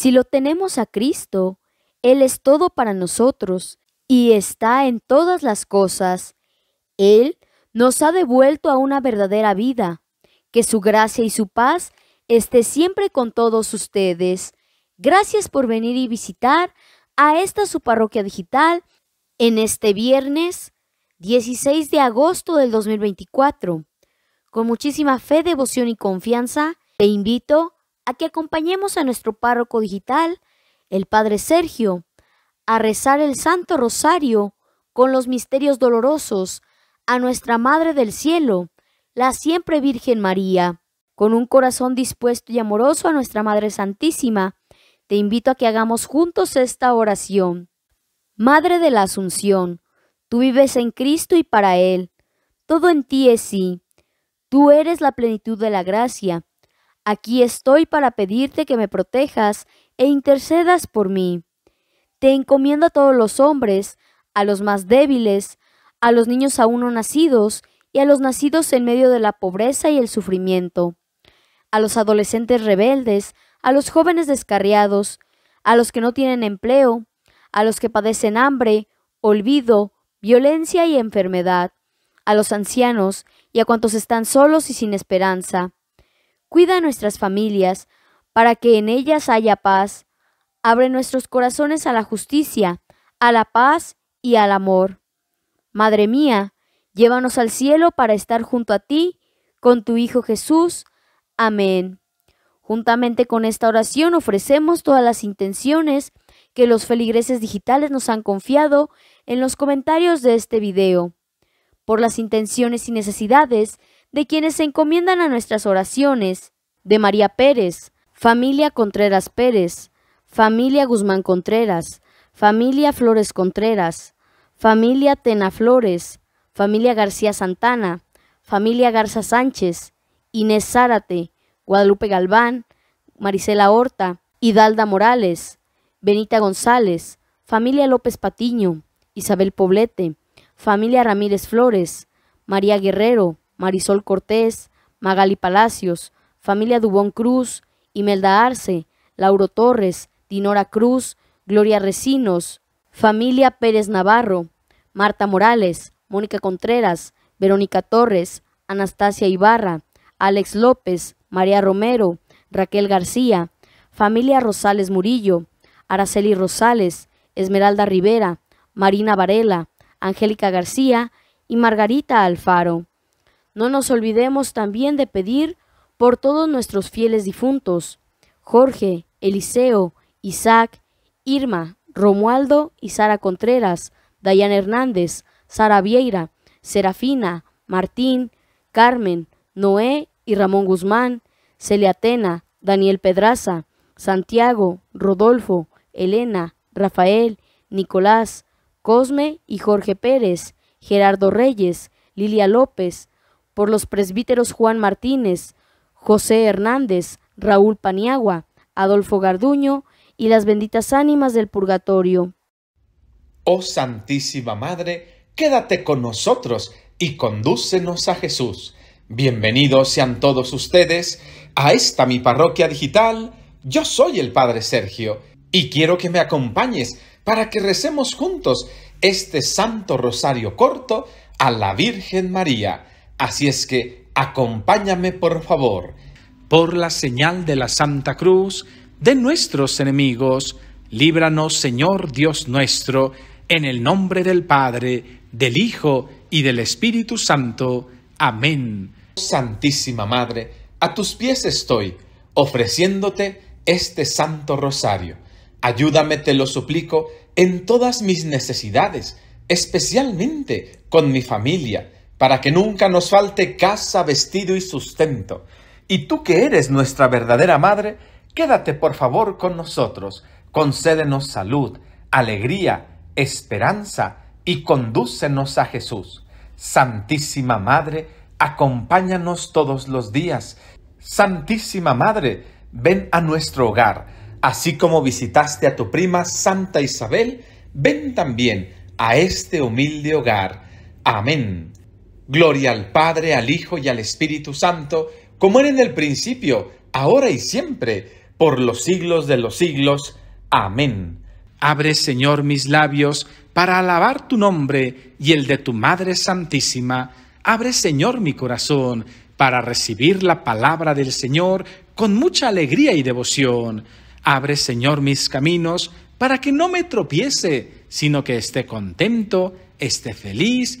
Si lo tenemos a Cristo, Él es todo para nosotros y está en todas las cosas. Él nos ha devuelto a una verdadera vida. Que su gracia y su paz esté siempre con todos ustedes. Gracias por venir y visitar a esta su parroquia digital en este viernes 16 de agosto del 2024. Con muchísima fe, devoción y confianza, te invito a que acompañemos a nuestro párroco digital, el Padre Sergio, a rezar el Santo Rosario con los misterios dolorosos a nuestra Madre del Cielo, la siempre Virgen María. Con un corazón dispuesto y amoroso a nuestra Madre Santísima, te invito a que hagamos juntos esta oración. Madre de la Asunción, tú vives en Cristo y para Él. Todo en ti es sí. Tú eres la plenitud de la gracia Aquí estoy para pedirte que me protejas e intercedas por mí. Te encomiendo a todos los hombres, a los más débiles, a los niños aún no nacidos y a los nacidos en medio de la pobreza y el sufrimiento, a los adolescentes rebeldes, a los jóvenes descarriados, a los que no tienen empleo, a los que padecen hambre, olvido, violencia y enfermedad, a los ancianos y a cuantos están solos y sin esperanza Cuida nuestras familias para que en ellas haya paz. Abre nuestros corazones a la justicia, a la paz y al amor. Madre mía, llévanos al cielo para estar junto a ti, con tu Hijo Jesús. Amén. Juntamente con esta oración ofrecemos todas las intenciones que los feligreses digitales nos han confiado en los comentarios de este video. Por las intenciones y necesidades de quienes se encomiendan a nuestras oraciones, de María Pérez, familia Contreras Pérez, familia Guzmán Contreras, familia Flores Contreras, familia Tena Flores, familia García Santana, familia Garza Sánchez, Inés Zárate, Guadalupe Galván, Marisela Horta, Hidalda Morales, Benita González, familia López Patiño, Isabel Poblete, familia Ramírez Flores, María Guerrero, Marisol Cortés, Magali Palacios, familia Dubón Cruz, Imelda Arce, Lauro Torres, Dinora Cruz, Gloria Recinos, familia Pérez Navarro, Marta Morales, Mónica Contreras, Verónica Torres, Anastasia Ibarra, Alex López, María Romero, Raquel García, familia Rosales Murillo, Araceli Rosales, Esmeralda Rivera, Marina Varela, Angélica García y Margarita Alfaro. No nos olvidemos también de pedir por todos nuestros fieles difuntos, Jorge, Eliseo, Isaac, Irma, Romualdo y Sara Contreras, Dayan Hernández, Sara Vieira, Serafina, Martín, Carmen, Noé y Ramón Guzmán, Celia Atena, Daniel Pedraza, Santiago, Rodolfo, Elena, Rafael, Nicolás, Cosme y Jorge Pérez, Gerardo Reyes, Lilia López, por los presbíteros Juan Martínez, José Hernández, Raúl Paniagua, Adolfo Garduño y las benditas ánimas del purgatorio. Oh Santísima Madre, quédate con nosotros y condúcenos a Jesús. Bienvenidos sean todos ustedes a esta mi parroquia digital. Yo soy el Padre Sergio y quiero que me acompañes para que recemos juntos este Santo Rosario corto a la Virgen María. Así es que acompáñame por favor por la señal de la Santa Cruz de nuestros enemigos. Líbranos, Señor Dios nuestro, en el nombre del Padre, del Hijo y del Espíritu Santo. Amén. Santísima Madre, a tus pies estoy, ofreciéndote este santo rosario. Ayúdame, te lo suplico, en todas mis necesidades, especialmente con mi familia para que nunca nos falte casa, vestido y sustento. Y tú que eres nuestra verdadera madre, quédate por favor con nosotros, concédenos salud, alegría, esperanza y condúcenos a Jesús. Santísima Madre, acompáñanos todos los días. Santísima Madre, ven a nuestro hogar. Así como visitaste a tu prima Santa Isabel, ven también a este humilde hogar. Amén. Gloria al Padre, al Hijo y al Espíritu Santo, como era en el principio, ahora y siempre, por los siglos de los siglos. Amén. Abre, Señor, mis labios para alabar tu nombre y el de tu Madre Santísima. Abre, Señor, mi corazón para recibir la palabra del Señor con mucha alegría y devoción. Abre, Señor, mis caminos para que no me tropiece, sino que esté contento, esté feliz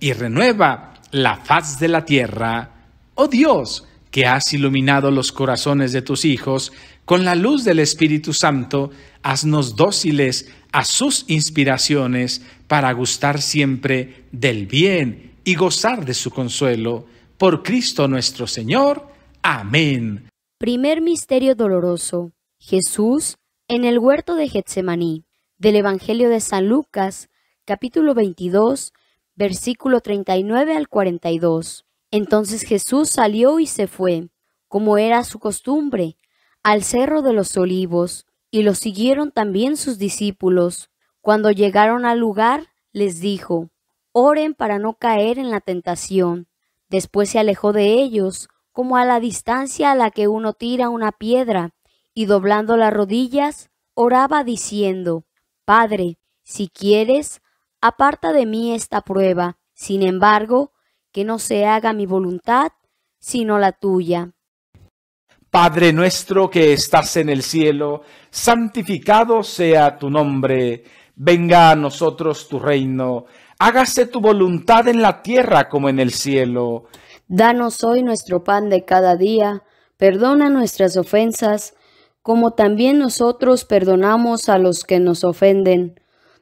y renueva la faz de la tierra. Oh Dios, que has iluminado los corazones de tus hijos, con la luz del Espíritu Santo, haznos dóciles a sus inspiraciones para gustar siempre del bien y gozar de su consuelo. Por Cristo nuestro Señor. Amén. Primer Misterio Doloroso. Jesús en el huerto de Getsemaní. Del Evangelio de San Lucas, capítulo 22, versículo 39 al 42. Entonces Jesús salió y se fue, como era su costumbre, al cerro de los olivos, y lo siguieron también sus discípulos. Cuando llegaron al lugar, les dijo, Oren para no caer en la tentación. Después se alejó de ellos, como a la distancia a la que uno tira una piedra, y doblando las rodillas, oraba diciendo, Padre, si quieres, aparta de mí esta prueba, sin embargo, que no se haga mi voluntad, sino la tuya. Padre nuestro que estás en el cielo, santificado sea tu nombre, venga a nosotros tu reino, hágase tu voluntad en la tierra como en el cielo. Danos hoy nuestro pan de cada día, perdona nuestras ofensas, como también nosotros perdonamos a los que nos ofenden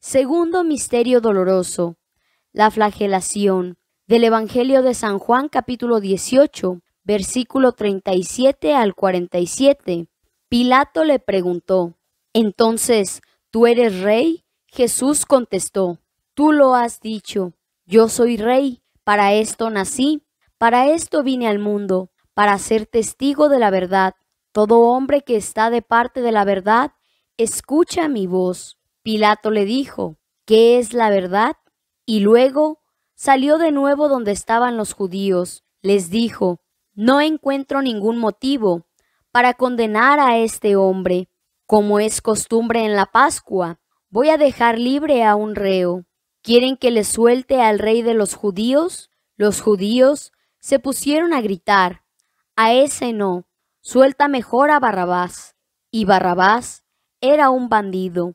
Segundo misterio doloroso, la flagelación del Evangelio de San Juan capítulo 18, versículo 37 al 47. Pilato le preguntó, Entonces, ¿tú eres rey? Jesús contestó, Tú lo has dicho, yo soy rey, para esto nací, para esto vine al mundo, para ser testigo de la verdad. Todo hombre que está de parte de la verdad, escucha mi voz. Pilato le dijo, ¿qué es la verdad? Y luego salió de nuevo donde estaban los judíos. Les dijo, no encuentro ningún motivo para condenar a este hombre. Como es costumbre en la Pascua, voy a dejar libre a un reo. ¿Quieren que le suelte al rey de los judíos? Los judíos se pusieron a gritar, a ese no, suelta mejor a Barrabás. Y Barrabás era un bandido.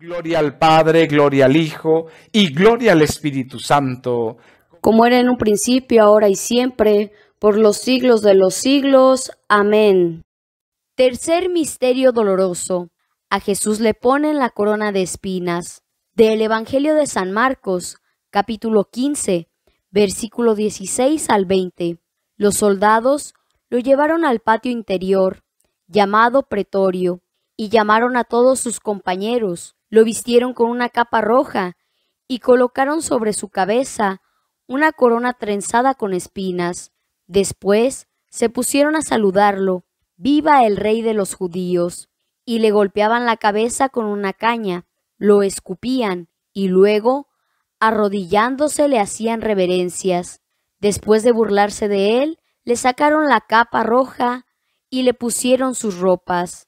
Gloria al Padre, gloria al Hijo y gloria al Espíritu Santo. Como era en un principio, ahora y siempre, por los siglos de los siglos. Amén. Tercer misterio doloroso. A Jesús le ponen la corona de espinas. Del Evangelio de San Marcos, capítulo 15, versículo 16 al 20. Los soldados lo llevaron al patio interior, llamado pretorio, y llamaron a todos sus compañeros lo vistieron con una capa roja y colocaron sobre su cabeza una corona trenzada con espinas. Después se pusieron a saludarlo, viva el rey de los judíos, y le golpeaban la cabeza con una caña, lo escupían y luego, arrodillándose, le hacían reverencias. Después de burlarse de él, le sacaron la capa roja y le pusieron sus ropas.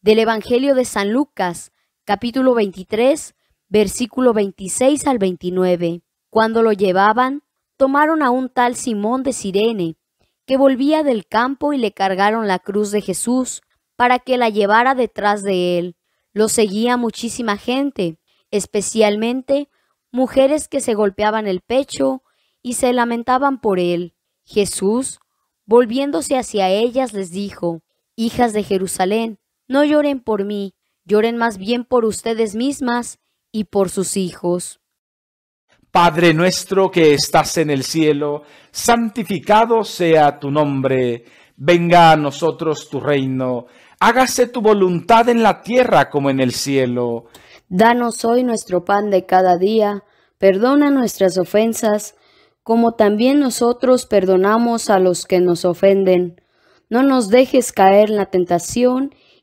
del Evangelio de San Lucas, capítulo 23, versículo 26 al 29. Cuando lo llevaban, tomaron a un tal Simón de Sirene, que volvía del campo y le cargaron la cruz de Jesús para que la llevara detrás de él. Lo seguía muchísima gente, especialmente mujeres que se golpeaban el pecho y se lamentaban por él. Jesús, volviéndose hacia ellas, les dijo, Hijas de Jerusalén, no lloren por mí, lloren más bien por ustedes mismas y por sus hijos. Padre nuestro que estás en el cielo, santificado sea tu nombre, venga a nosotros tu reino, hágase tu voluntad en la tierra como en el cielo. Danos hoy nuestro pan de cada día, perdona nuestras ofensas, como también nosotros perdonamos a los que nos ofenden. No nos dejes caer en la tentación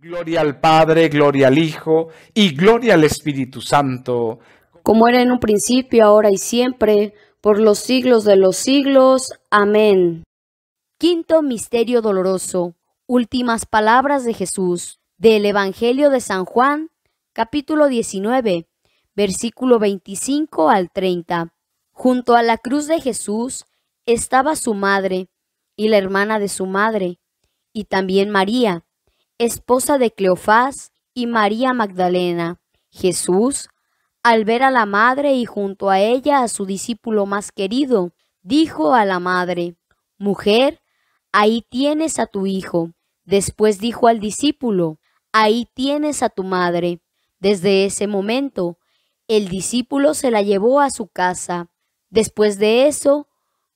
Gloria al Padre, gloria al Hijo y gloria al Espíritu Santo. Como era en un principio, ahora y siempre, por los siglos de los siglos. Amén. Quinto Misterio Doloroso. Últimas palabras de Jesús. Del Evangelio de San Juan, capítulo 19, versículo 25 al 30. Junto a la cruz de Jesús estaba su madre y la hermana de su madre, y también María esposa de Cleofás y María Magdalena. Jesús, al ver a la madre y junto a ella a su discípulo más querido, dijo a la madre, Mujer, ahí tienes a tu hijo. Después dijo al discípulo, Ahí tienes a tu madre. Desde ese momento, el discípulo se la llevó a su casa. Después de eso,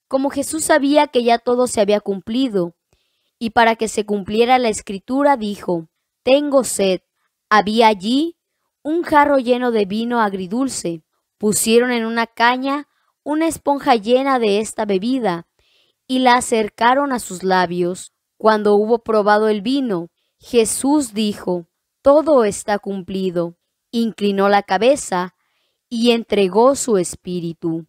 como Jesús sabía que ya todo se había cumplido, y para que se cumpliera la escritura dijo, Tengo sed. Había allí un jarro lleno de vino agridulce. Pusieron en una caña una esponja llena de esta bebida y la acercaron a sus labios. Cuando hubo probado el vino, Jesús dijo, Todo está cumplido. Inclinó la cabeza y entregó su espíritu.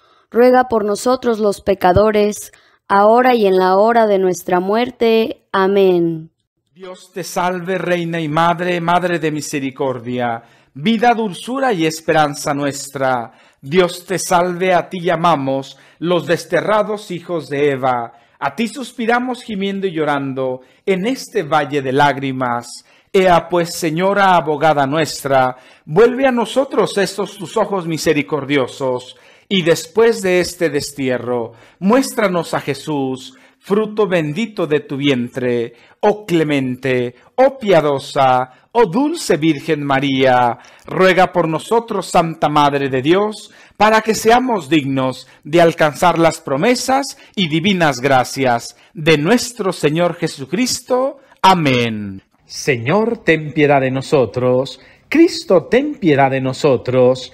ruega por nosotros los pecadores, ahora y en la hora de nuestra muerte. Amén. Dios te salve, Reina y Madre, Madre de Misericordia, vida, dulzura y esperanza nuestra. Dios te salve, a ti llamamos los desterrados hijos de Eva, a ti suspiramos gimiendo y llorando en este valle de lágrimas. Ea pues, Señora abogada nuestra, vuelve a nosotros estos tus ojos misericordiosos y después de este destierro, muéstranos a Jesús, fruto bendito de tu vientre, oh clemente, oh piadosa, oh dulce Virgen María, ruega por nosotros, Santa Madre de Dios, para que seamos dignos de alcanzar las promesas y divinas gracias de nuestro Señor Jesucristo. Amén. Señor, ten piedad de nosotros. Cristo, ten piedad de nosotros.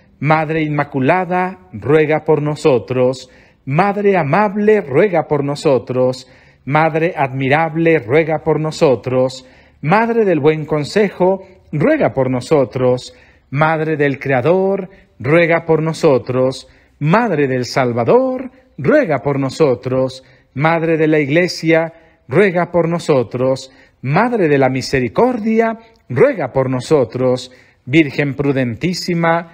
Madre Inmaculada, ruega por nosotros. Madre amable, ruega por nosotros. Madre admirable, ruega por nosotros. Madre del buen consejo, ruega por nosotros. Madre del Creador, ruega por nosotros. Madre del Salvador, ruega por nosotros. Madre de la Iglesia, ruega por nosotros. Madre de la Misericordia, ruega por nosotros. Virgen prudentísima,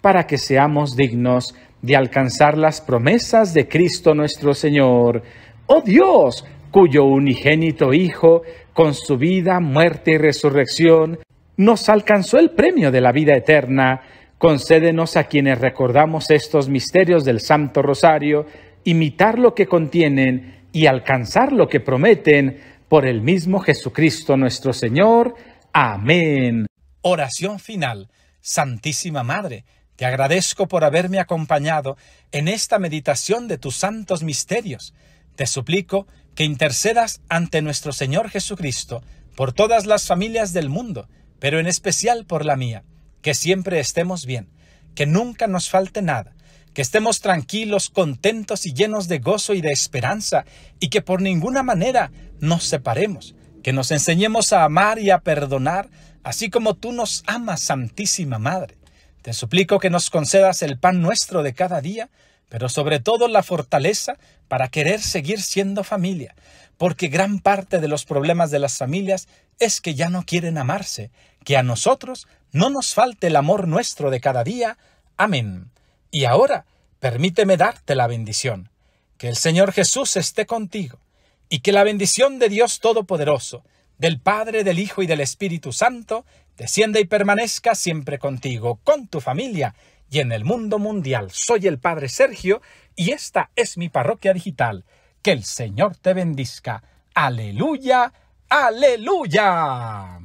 para que seamos dignos de alcanzar las promesas de Cristo nuestro Señor. Oh Dios, cuyo unigénito Hijo, con su vida, muerte y resurrección, nos alcanzó el premio de la vida eterna, concédenos a quienes recordamos estos misterios del Santo Rosario, imitar lo que contienen y alcanzar lo que prometen por el mismo Jesucristo nuestro Señor. Amén. Oración final. Santísima Madre, te agradezco por haberme acompañado en esta meditación de tus santos misterios. Te suplico que intercedas ante nuestro Señor Jesucristo por todas las familias del mundo, pero en especial por la mía, que siempre estemos bien, que nunca nos falte nada, que estemos tranquilos, contentos y llenos de gozo y de esperanza, y que por ninguna manera nos separemos, que nos enseñemos a amar y a perdonar, así como tú nos amas, Santísima Madre. Te suplico que nos concedas el pan nuestro de cada día, pero sobre todo la fortaleza para querer seguir siendo familia, porque gran parte de los problemas de las familias es que ya no quieren amarse, que a nosotros no nos falte el amor nuestro de cada día. Amén. Y ahora, permíteme darte la bendición. Que el Señor Jesús esté contigo, y que la bendición de Dios Todopoderoso, del Padre, del Hijo y del Espíritu Santo, descienda y permanezca siempre contigo, con tu familia y en el mundo mundial. Soy el Padre Sergio y esta es mi parroquia digital. Que el Señor te bendizca. Aleluya, aleluya.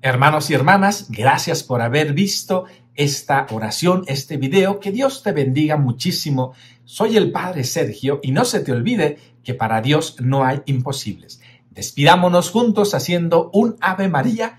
Hermanos y hermanas, gracias por haber visto esta oración, este video. Que Dios te bendiga muchísimo. Soy el Padre Sergio y no se te olvide que para Dios no hay imposibles. Despidámonos juntos haciendo un Ave María